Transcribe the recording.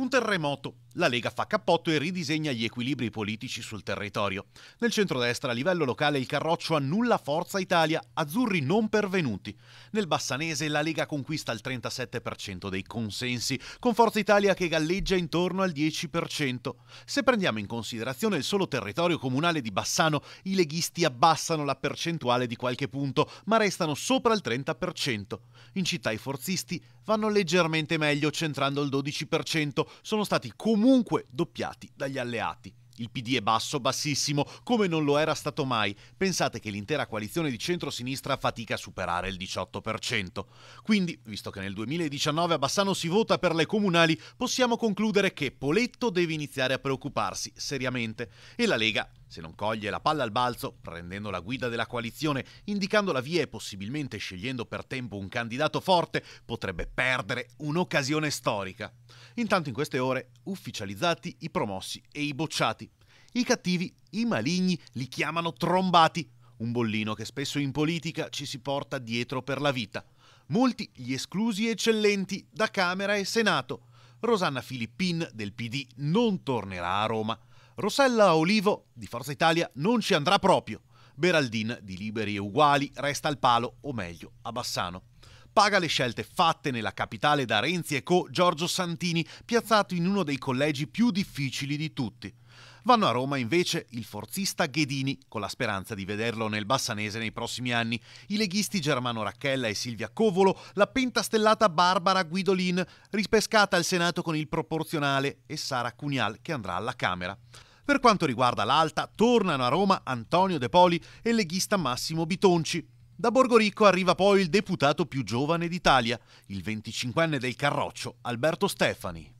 Un terremoto. La Lega fa cappotto e ridisegna gli equilibri politici sul territorio. Nel centrodestra a livello locale il Carroccio annulla Forza Italia, azzurri non pervenuti. Nel bassanese la Lega conquista il 37% dei consensi, con Forza Italia che galleggia intorno al 10%. Se prendiamo in considerazione il solo territorio comunale di Bassano, i leghisti abbassano la percentuale di qualche punto, ma restano sopra il 30%. In città i forzisti vanno leggermente meglio, centrando il 12%, sono stati comunque doppiati dagli alleati. Il PD è basso, bassissimo, come non lo era stato mai. Pensate che l'intera coalizione di centrosinistra fatica a superare il 18%. Quindi, visto che nel 2019 a Bassano si vota per le comunali, possiamo concludere che Poletto deve iniziare a preoccuparsi seriamente. E la Lega se non coglie la palla al balzo, prendendo la guida della coalizione, indicando la via e possibilmente scegliendo per tempo un candidato forte, potrebbe perdere un'occasione storica. Intanto in queste ore ufficializzati i promossi e i bocciati. I cattivi, i maligni, li chiamano trombati, un bollino che spesso in politica ci si porta dietro per la vita. Molti gli esclusi eccellenti da Camera e Senato. Rosanna Filippin del PD non tornerà a Roma. Rossella Olivo di Forza Italia non ci andrà proprio. Beraldin di Liberi e Uguali resta al palo, o meglio, a Bassano paga le scelte fatte nella capitale da Renzi e co Giorgio Santini, piazzato in uno dei collegi più difficili di tutti. Vanno a Roma invece il forzista Ghedini, con la speranza di vederlo nel Bassanese nei prossimi anni, i leghisti Germano Racchella e Silvia Covolo, la pentastellata Barbara Guidolin, rispescata al Senato con il proporzionale, e Sara Cunial che andrà alla Camera. Per quanto riguarda l'Alta, tornano a Roma Antonio De Poli e leghista Massimo Bitonci. Da Borgoricco arriva poi il deputato più giovane d'Italia, il 25enne del Carroccio, Alberto Stefani.